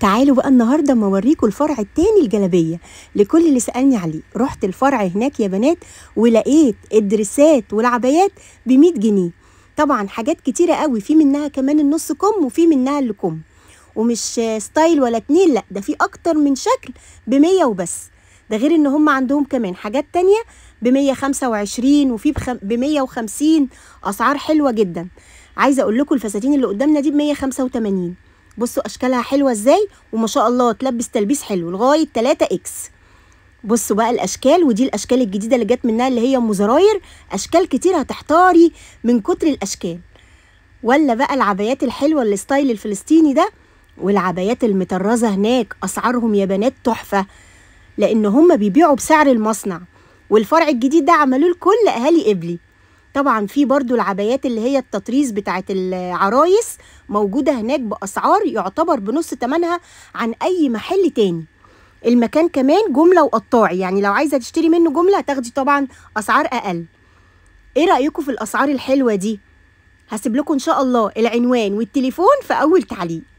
تعالوا بقى النهارده اما اوريكم الفرع التاني الجلابيه لكل اللي سالني عليه رحت الفرع هناك يا بنات ولقيت الدريسات والعبايات ب جنيه طبعا حاجات كتيره قوي في منها كمان النص كم وفي منها اللي كم ومش ستايل ولا اتنين لا ده في اكتر من شكل ب وبس ده غير ان هم عندهم كمان حاجات تانية ب 125 وفي ب 150 اسعار حلوه جدا عايزه اقول لكم الفساتين اللي قدامنا دي ب 185 بصوا اشكالها حلوه ازاي وما شاء الله تلبس تلبيس حلو لغايه 3 اكس بصوا بقى الاشكال ودي الاشكال الجديده اللي جت منها اللي هي ام زراير اشكال كتير هتحتاري من كتر الاشكال ولا بقى العبايات الحلوه الستايل الفلسطيني ده والعبايات المطرزه هناك اسعارهم يا بنات تحفه لان هم بيبيعوا بسعر المصنع والفرع الجديد ده عملوه لكل اهالي قبلي طبعا في برضو العبايات اللي هي التطريز بتاعت العرايس موجودة هناك بأسعار يعتبر بنص تمنها عن أي محل تاني المكان كمان جملة وقطاعي يعني لو عايزة تشتري منه جملة تاخدي طبعا أسعار أقل ايه رأيكم في الأسعار الحلوة دي؟ هسيب لكم إن شاء الله العنوان والتليفون في أول تعليق